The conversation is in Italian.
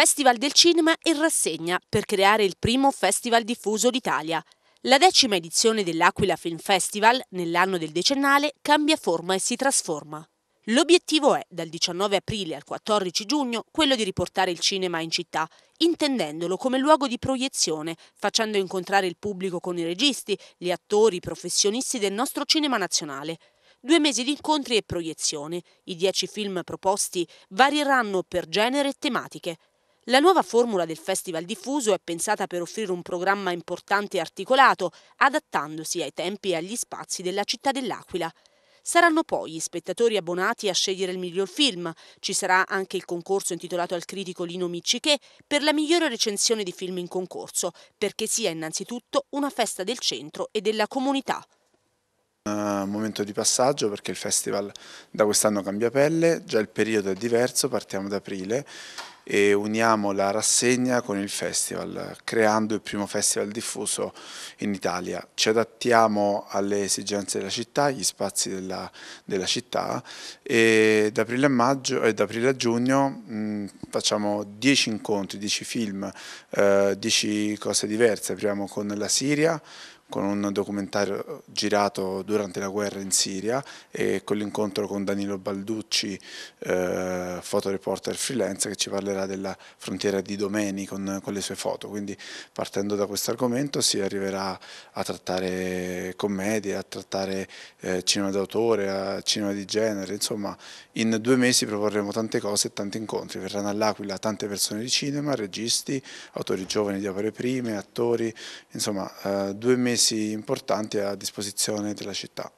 Festival del Cinema e rassegna per creare il primo festival diffuso d'Italia. La decima edizione dell'Aquila Film Festival, nell'anno del decennale, cambia forma e si trasforma. L'obiettivo è, dal 19 aprile al 14 giugno, quello di riportare il cinema in città, intendendolo come luogo di proiezione, facendo incontrare il pubblico con i registi, gli attori, i professionisti del nostro cinema nazionale. Due mesi di incontri e proiezione. I dieci film proposti varieranno per genere e tematiche. La nuova formula del Festival Diffuso è pensata per offrire un programma importante e articolato, adattandosi ai tempi e agli spazi della città dell'Aquila. Saranno poi gli spettatori abbonati a scegliere il miglior film. Ci sarà anche il concorso intitolato al critico Lino Miccichè per la migliore recensione di film in concorso, perché sia innanzitutto una festa del centro e della comunità. Un eh, momento di passaggio perché il festival da quest'anno cambia pelle, già il periodo è diverso, partiamo da aprile e uniamo la rassegna con il festival, creando il primo festival diffuso in Italia. Ci adattiamo alle esigenze della città, agli spazi della, della città e da aprile a, maggio, eh, da aprile a giugno mh, mm, facciamo 10 incontri, 10 film, 10 eh, cose diverse, apriamo con la Siria, con un documentario girato durante la guerra in Siria e con l'incontro con Danilo Balducci, eh, fotoreporter freelance, che ci parlerà della frontiera di Domeni con, con le sue foto. Quindi partendo da questo argomento si arriverà a trattare commedie, a trattare eh, cinema d'autore, a cinema di genere, insomma in due mesi proporremo tante cose e tanti incontri, verranno all'Aquila tante persone di cinema, registi, autori giovani di opere prime, attori, insomma eh, due mesi mesi importanti a disposizione della città.